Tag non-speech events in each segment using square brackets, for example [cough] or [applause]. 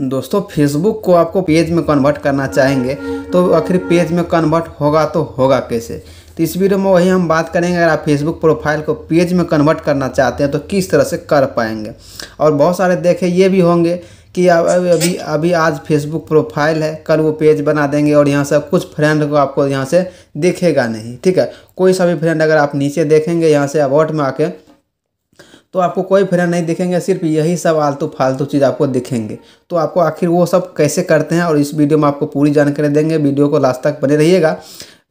दोस्तों फेसबुक को आपको पेज में कन्वर्ट करना चाहेंगे तो आखिर पेज में कन्वर्ट होगा तो होगा कैसे तो इस वीडियो में वही हम बात करेंगे अगर आप फेसबुक प्रोफाइल को पेज में कन्वर्ट करना चाहते हैं तो किस तरह से कर पाएंगे और बहुत सारे देखे ये भी होंगे कि अभी अभी अभी आज फेसबुक प्रोफाइल है कल वो पेज बना देंगे और यहाँ से कुछ फ्रेंड को आपको यहाँ से दिखेगा नहीं ठीक है कोई सा भी फ्रेंड अगर आप नीचे देखेंगे यहाँ से अबाउट में आके तो आपको कोई फिल्म नहीं दिखेंगे सिर्फ यही सब आलतू फालतू चीज़ आपको दिखेंगे तो आपको आखिर वो सब कैसे करते हैं और इस वीडियो में आपको पूरी जानकारी देंगे वीडियो को लास्ट तक बने रहिएगा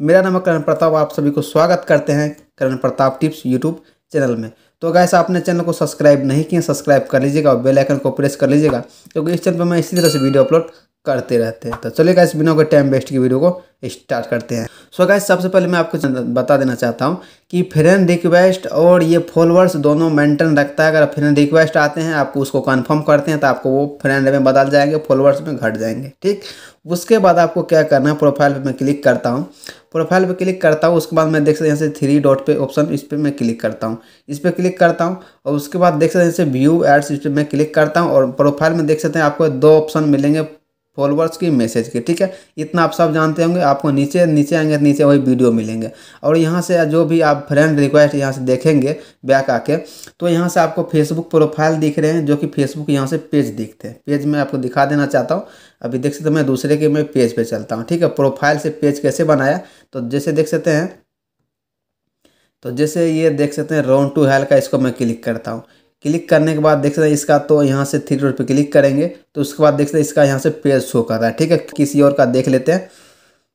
मेरा नाम है करण प्रताप आप सभी को स्वागत करते हैं Karan Pratap tips YouTube channel में तो गैस आपने चैनल को सब्सक्राइब नहीं किया सब्सक्राइब कर लीजिएगा और बेल आइकन को प्रेस कर लीजिएगा क्योंकि तो इस चैनल पर मैं इसी तरह से वीडियो अपलोड करते रहते हैं तो चलिए गाइस बिना कोई टाइम वेस्ट की वीडियो को स्टार्ट करते हैं सो so गाइस सबसे पहले मैं आपको बता देना चाहता हूँ कि फ्रेंड रिक्वेस्ट और ये फॉलोअर्स दोनों मेंटेन रखता है अगर फ्रेंड रिक्वेस्ट आते हैं आपको उसको कंफर्म करते हैं तो आपको वो फ्रेंड में बदल जाएंगे फॉलोअर्स में घट जाएंगे ठीक उसके बाद आपको क्या करना है प्रोफाइल पर मैं क्लिक करता हूँ प्रोफाइल पर क्लिक करता हूँ उसके बाद मैं देख सकते हैं यहाँ थ्री डॉट पे ऑप्शन इस पर मैं क्लिक करता हूँ इस पर क्लिक करता हूँ और उसके बाद देख सकते हैं यहाँ व्यू एड्स इस पर मैं क्लिक करता हूँ और प्रोफाइल में देख सकते हैं आपको दो ऑप्शन मिलेंगे फॉलोअर्स की मैसेज की ठीक है इतना आप सब जानते होंगे आपको नीचे नीचे आएंगे नीचे वही वीडियो मिलेंगे और यहाँ से जो भी आप फ्रेंड रिक्वेस्ट यहाँ से देखेंगे बैक आके तो यहाँ से आपको फेसबुक प्रोफाइल दिख रहे हैं जो कि फेसबुक यहाँ से पेज दिखते हैं पेज मैं आपको दिखा देना चाहता हूँ अभी देख सकते मैं दूसरे के मैं पेज पर चलता हूँ ठीक है प्रोफाइल से पेज कैसे बनाया तो जैसे देख सकते हैं तो जैसे ये देख सकते हैं रोन टू हेल का इसको मैं क्लिक करता हूँ क्लिक करने के बाद देख सकते हैं इसका तो यहाँ से थ्री डॉट पे क्लिक करेंगे तो उसके बाद देख सकते हैं इसका यहाँ से पेज शो कर रहा है ठीक है किसी और का देख लेते हैं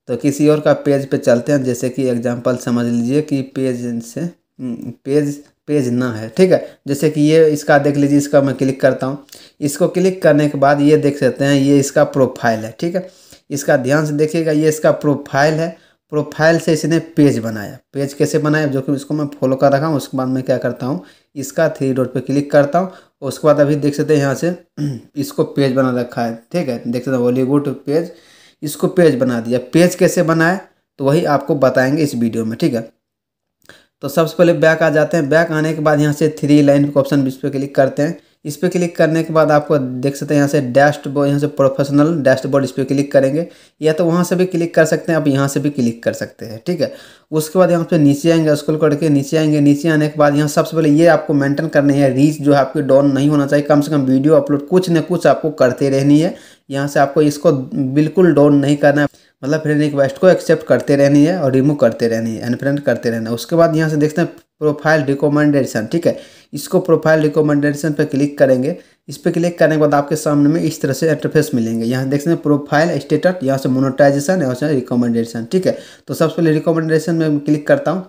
तो किसी और का पेज पे चलते हैं जैसे कि एग्जांपल समझ लीजिए कि पेज से पेज हम्म, पेज ना है ठीक है जैसे कि ये इसका देख लीजिए इसका मैं क्लिक करता हूँ इसको क्लिक करने के बाद ये देख सकते हैं ये इसका प्रोफाइल है ठीक है इसका ध्यान से देखिएगा ये इसका प्रोफाइल है प्रोफाइल से इसने पेज बनाया पेज कैसे बनाया जो कि इसको मैं फॉलो कर रखा हूँ उसके बाद मैं क्या करता हूँ इसका थ्री डॉट पे क्लिक करता हूँ उसके बाद अभी देख सकते हैं यहाँ से [clears throat] इसको पेज बना रखा है ठीक है देख सकते हैं हॉलीवुड पेज इसको पेज बना दिया पेज कैसे बनाए तो वही आपको बताएंगे इस वीडियो में ठीक है तो सबसे पहले बैक आ जाते हैं बैक आने के बाद यहाँ से थ्री लाइन का ऑप्शन इस पर क्लिक करते हैं इस पर क्लिक करने के बाद आपको देख सकते हैं यहाँ से डैशबोर्ड यहाँ से प्रोफेशनल डैशबोर्ड इस पर क्लिक करेंगे या तो वहाँ से भी क्लिक कर सकते हैं आप यहाँ से भी क्लिक कर सकते हैं ठीक है उसके बाद यहाँ पे नीचे आएंगे स्कूल करके नीचे आएंगे नीचे आने के बाद यहाँ सबसे पहले ये आपको मेंटेन करनी है रीच जो है आपकी डाउन नहीं होना चाहिए कम से कम वीडियो अपलोड कुछ ना कुछ आपको करते रहनी है यहाँ से आपको इसको बिल्कुल डाउन नहीं करना है मतलब फ्रेंड रिक्वेस्ट को एक्सेप्ट करते रहनी है और रिमूव करते रहनी है अनफ्रेंड करते रहना है उसके बाद यहाँ से देखते हैं प्रोफाइल रिकोमेंडेशन ठीक है इसको प्रोफाइल रिकमेंडेशन पर क्लिक करेंगे इस पर क्लिक करने के बाद आपके सामने में इस तरह से इंटरफेस मिलेंगे यहाँ देख सकते हैं प्रोफाइल स्टेटस यहाँ से मोनोटाइजेशन है और रिकमेंडेशन ठीक है तो सबसे पहले रिकमेंडेशन में क्लिक करता हूँ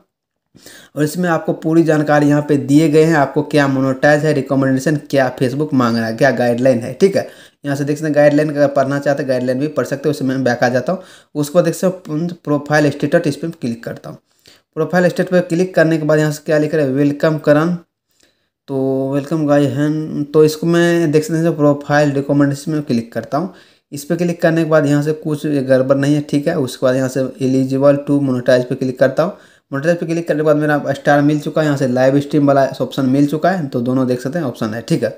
और इसमें आपको पूरी जानकारी यहाँ पे दिए गए हैं आपको क्या मोनोटाइज है रिकमेंडेशन क्या फेसबुक मांग रहा है क्या गाइडलाइन है ठीक है यहाँ से देख सकते हैं गाइडलाइन अगर पढ़ना चाहते हैं गाइडलाइन भी पढ़ सकते हैं उसमें मैं बैक आ जाता हूँ उसको देख सकते हैं प्रोफाइल स्टेटस इस पर क्लिक करता हूँ प्रोफाइल स्टेट पर क्लिक करने के बाद यहाँ से क्या लिख रहा तो है वेलकम करन तो वेलकम गाई हैन तो इसको मैं देख सकते हैं प्रोफाइल रिकमेंडेशन में क्लिक करता हूँ इस पर क्लिक करने के बाद यहाँ से कुछ गड़बड़ नहीं है ठीक है उसके बाद यहाँ से एलिजिबल टू मोनोटाइज पर क्लिक करता हूँ मोटरसाइकिल पे क्लिक करने के बाद मेरा स्टार मिल चुका है यहाँ से लाइव स्ट्रीम वाला ऑप्शन मिल चुका है तो दोनों देख सकते हैं ऑप्शन है ठीक है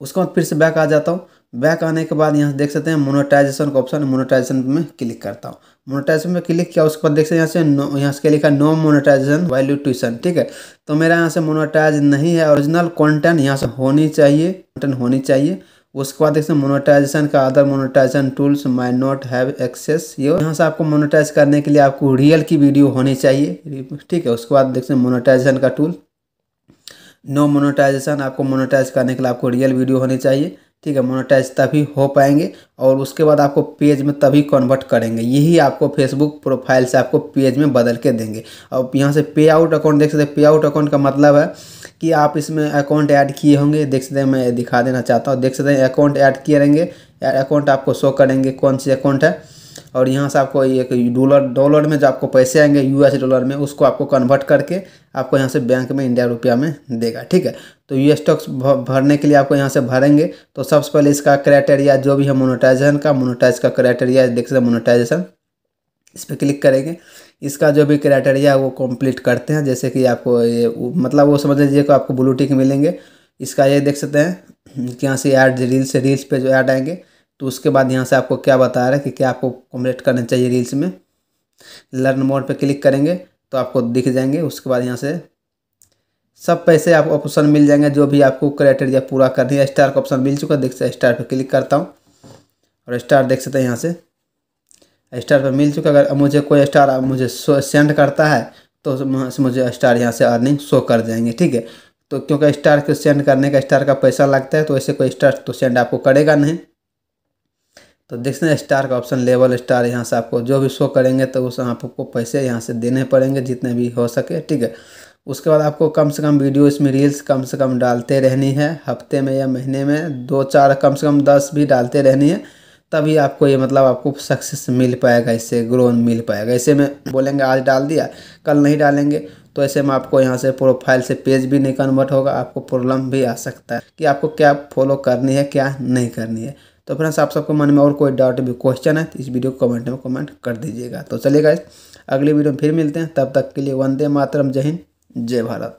उसके बाद फिर से बैक आ जाता हूँ बैक आने के बाद यहाँ से देख सकते हैं मोनोटाइजेशन का ऑप्शन मोनोटाइजेशन में क्लिक करता हूँ मोनोटाइजेशन में क्लिक किया उसके बाद देख सकते हैं यहाँ से यहाँ से लिखा नो मोनोटाइजेशन वैल्यू ट्यूशन ठीक है तो मेरा यहाँ से मोनोटाइज नहीं है ओरिजिनल कंटेंट यहाँ से होनी चाहिए कंटेंट होनी चाहिए उसके बाद देखते हैं मोनेटाइजेशन का other monetisation tools may not have access ये यहाँ से आपको मोनेटाइज करने के लिए आपको रियल की वीडियो होनी चाहिए ठीक है उसके बाद देखते हैं मोनेटाइजेशन का टूल नो मोनेटाइजेशन आपको मोनेटाइज करने के लिए आपको रियल वीडियो होनी चाहिए ठीक है मोनेटाइज तभी हो पाएंगे और उसके बाद आपको पेज में तभी कन्वर्ट करेंगे यही आपको फेसबुक प्रोफाइल से आपको पेज में बदल के देंगे और यहाँ से पे आउट अकाउंट देख सकते हैं पे आउट अकाउंट का मतलब है कि आप इसमें अकाउंट ऐड किए होंगे देख सकते हैं मैं दिखा देना चाहता हूँ देख सकते हैं अकाउंट ऐड किए रहेंगे अकाउंट आपको शो करेंगे कौन सी अकाउंट है और यहाँ से आपको एक डॉलर डॉलर में जो आपको पैसे आएंगे यूएस डॉलर में उसको आपको कन्वर्ट करके आपको यहाँ से बैंक में इंडिया रुपया में देगा ठीक है तो ये स्टॉक्स भरने के लिए आपको यहाँ से भरेंगे तो सबसे पहले इसका क्राइटेरिया जो भी है मोनोटाइजेशन का मोनोटाइज का क्राइटेरिया देख सकते मोनोटाइजेशन इस पर क्लिक करेंगे इसका जो भी क्राइटेरिया है वो कंप्लीट करते हैं जैसे कि आपको ये मतलब वो समझ लीजिए कि आपको ब्लूटिक मिलेंगे इसका ये देख सकते हैं कि यहाँ से ऐड रील्स रील्स पे जो ऐड आएंगे तो उसके बाद यहाँ से आपको क्या बता रहा है कि क्या आपको कॉम्प्लीट करना चाहिए रील्स में लर्न मोड पे क्लिक करेंगे तो आपको दिख जाएंगे उसके बाद यहाँ से सब पैसे आपको ऑप्शन मिल जाएंगे जो भी आपको क्राइटेरिया पूरा कर दिया स्टार का ऑप्शन मिल चुका है देख सकते स्टार पर क्लिक करता हूँ और स्टार देख सकते हैं यहाँ से स्टार पर मिल चुका अगर मुझे कोई स्टार मुझे सेंड करता है तो मुझे स्टार यहाँ से अर्निंग शो कर जाएंगे ठीक है तो क्योंकि स्टार को सेंड करने का स्टार का पैसा लगता है तो ऐसे कोई स्टार तो सेंड आपको करेगा नहीं तो देखते हैं स्टार का ऑप्शन लेवल स्टार यहाँ से आपको जो भी शो करेंगे तो उस आपको पैसे यहाँ से देने पड़ेंगे जितने भी हो सके ठीक है उसके बाद आपको कम से कम वीडियो इसमें रील्स कम से कम डालते रहनी है हफ्ते में या महीने में दो चार कम से कम दस भी डालते रहनी है तभी आपको ये मतलब आपको सक्सेस मिल पाएगा इससे ग्रोन मिल पाएगा ऐसे में बोलेंगे आज डाल दिया कल नहीं डालेंगे तो ऐसे में आपको यहाँ से प्रोफाइल से पेज भी नहीं कन्वर्ट होगा आपको प्रॉब्लम भी आ सकता है कि आपको क्या फॉलो करनी है क्या नहीं करनी है तो फ्रेंड्स आप सबके मन में और कोई डाउट भी क्वेश्चन है तो इस वीडियो को कमेंट में कमेंट कर दीजिएगा तो चलिए गाइस अगली वीडियो में फिर मिलते हैं तब तक के लिए वंदे मातरम जय हिंद जय भारत